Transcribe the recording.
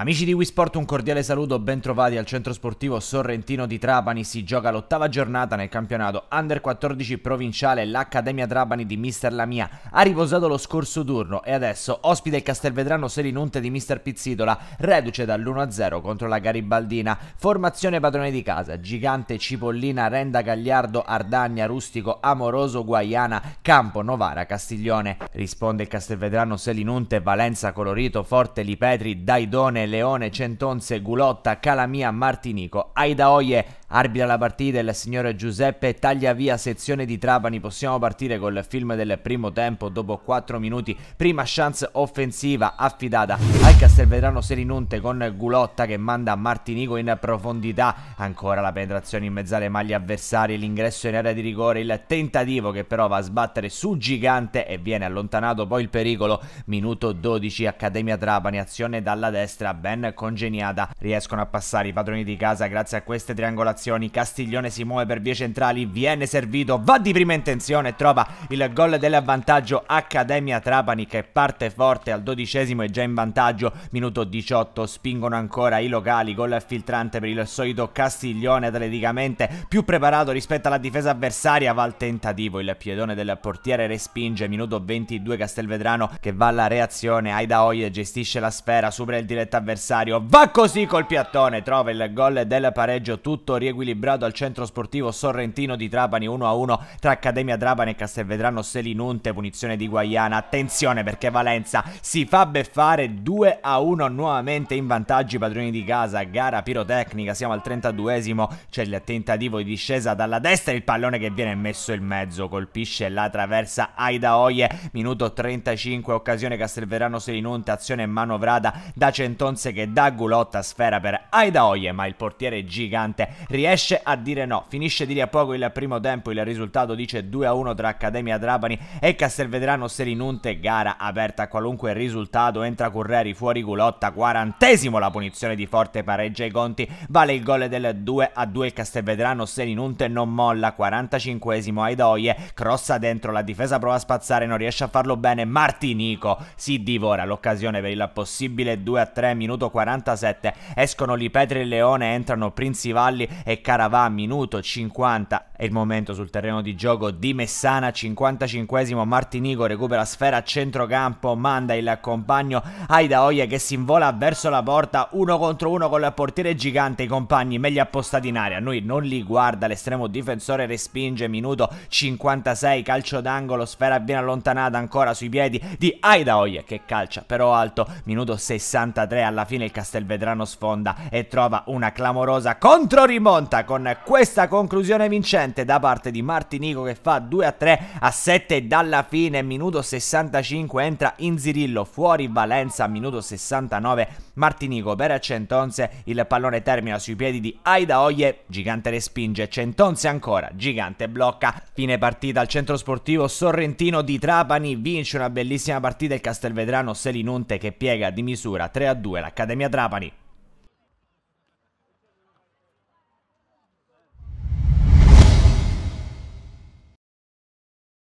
Amici di Wii Sport, un cordiale saluto, ben trovati al centro sportivo Sorrentino di Trapani. Si gioca l'ottava giornata nel campionato Under 14 provinciale. L'Accademia Trapani di Mister Lamia ha riposato lo scorso turno e adesso ospita il Castelvedrano Selinunte di Mister Pizzitola, reduce dall'1-0 contro la Garibaldina. Formazione padrone di casa: Gigante, Cipollina, Renda, Gagliardo, Ardagna, Rustico, Amoroso, Guaiana, Campo, Novara, Castiglione. Risponde il Castelvedrano Selinunte, Valenza, Colorito, Forte, Lipetri, Daidone, Leone, Centonze, Gulotta, Calamia, Martinico. Aida Oie, arbitra la partita il signor Giuseppe Tagliavia, sezione di Trapani. Possiamo partire col film del primo tempo. Dopo 4 minuti, prima chance offensiva affidata al Castelvetrano Serinunte con Gulotta che manda Martinico in profondità. Ancora la penetrazione in mezzo alle maglie avversarie, l'ingresso in area di rigore, il tentativo che però va a sbattere su gigante e viene allontanato poi il pericolo. Minuto 12, Accademia Trapani, azione dalla destra ben congeniata. Riescono a passare i padroni di casa grazie a queste triangolazioni. Castiglione si muove per vie centrali, viene servito, va di prima intenzione, trova il gol dell'avvantaggio Accademia Trapani che parte forte al dodicesimo e già in vantaggio. Minuto 18, spingono ancora i locali, gol filtrante per il solito Castiglione atleticamente più preparato rispetto alla difesa avversaria, va al tentativo, il piedone del portiere respinge, minuto 22 Castelvedrano che va alla reazione, Aida Oie gestisce la sfera, supera il diretto avversario avversario. Va così col piattone, trova il gol del pareggio tutto riequilibrato al centro sportivo sorrentino di Trapani 1-1 tra Accademia Trapani e Castelvedrano Selinunte, punizione di Guayana. Attenzione perché Valenza si fa beffare 2-1 nuovamente in vantaggio i padroni di casa, gara pirotecnica, siamo al 32esimo, c'è il tentativo di discesa dalla destra, il pallone che viene messo in mezzo, colpisce la traversa Aida Oie, minuto 35, occasione Castelverano Selinunte, azione manovrata da Centonza Jones che dà gulotta a sfera per Aida Oye, ma il portiere gigante riesce a dire no. Finisce di lì a poco il primo tempo, il risultato dice 2-1 tra Accademia Trapani e Castelvedrano Serinunte, gara aperta a qualunque risultato, entra Curreri fuori gulotta, quarantesimo la punizione di Forte pareggia i conti, vale il gol del 2-2 il Castelvedrano Serinunte non molla, 45esimo Aida Aidoie, crossa dentro, la difesa prova a spazzare, non riesce a farlo bene, Martinico si divora l'occasione per il possibile 2-3 minuto 47 escono Lipetri e Leone, entrano Prinzi Valli e Caravà, minuto 50 è il momento sul terreno di gioco di Messana, 55esimo Martinico recupera sfera a centrocampo, manda il compagno Aida Aidaoie che si invola verso la porta, uno contro uno con il portiere gigante, i compagni meglio appostati in aria, noi non li guarda, l'estremo difensore respinge, minuto 56, calcio d'angolo, sfera viene allontanata ancora sui piedi di Aida Aidaoie che calcia però alto, minuto 63 alla fine il Castelvedrano sfonda e trova una clamorosa controrimonta con questa conclusione vincente da parte di Martinico che fa 2 a 3 a 7 dalla fine, minuto 65 entra Inzirillo, fuori Valenza, minuto 69 Martinico per Centonze, il pallone termina sui piedi di Aida Oie, gigante respinge, Centonze ancora, gigante blocca, fine partita al centro sportivo Sorrentino di Trapani, vince una bellissima partita il Castelvedrano Selinunte che piega di misura 3 a 2 l'Accademia Trapani.